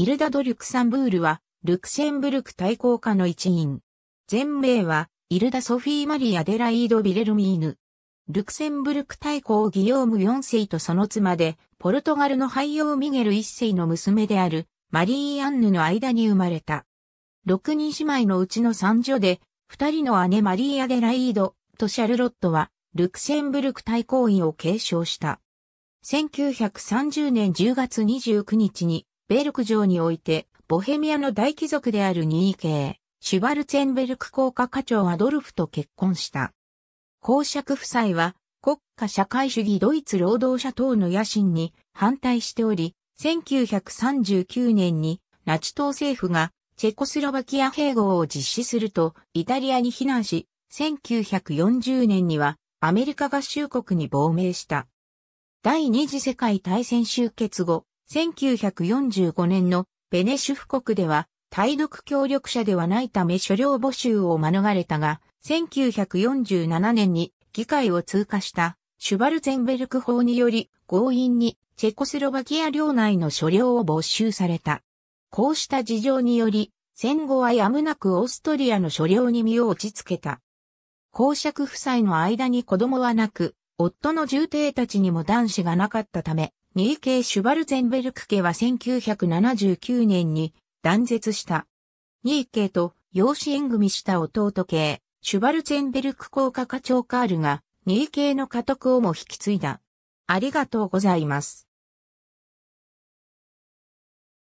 イルダド・リュクサンブールは、ルクセンブルク対抗家の一員。全名は、イルダ・ソフィー・マリア・デライード・ビレルミーヌ。ルクセンブルク対抗ギヨーム4世とその妻で、ポルトガルのオ優ミゲル1世の娘である、マリー・アンヌの間に生まれた。6人姉妹のうちの三女で、二人の姉マリーア・デライードとシャルロットは、ルクセンブルク対抗位を継承した。1930年10月29日に、ベルク城において、ボヘミアの大貴族であるニーケー、シュバルツェンベルク効果課長アドルフと結婚した。公爵夫妻は、国家社会主義ドイツ労働者党の野心に反対しており、1939年にナチ党政府がチェコスロバキア併合を実施するとイタリアに避難し、1940年にはアメリカ合衆国に亡命した。第二次世界大戦終結後、1945年のベネシュフ国では、対独協力者ではないため所領募集を免れたが、1947年に議会を通過したシュバルゼンベルク法により強引にチェコスロバキア領内の所領を没収された。こうした事情により、戦後はやむなくオーストリアの所領に身を落ち着けた。公爵夫妻の間に子供はなく、夫の重帝たちにも男子がなかったため、ニーケイ・シュバルゼンベルク家は1979年に断絶した。ニーケイと養子縁組した弟系、シュバルゼンベルク効家課長カールが、ニーケイの家督をも引き継いだ。ありがとうございます。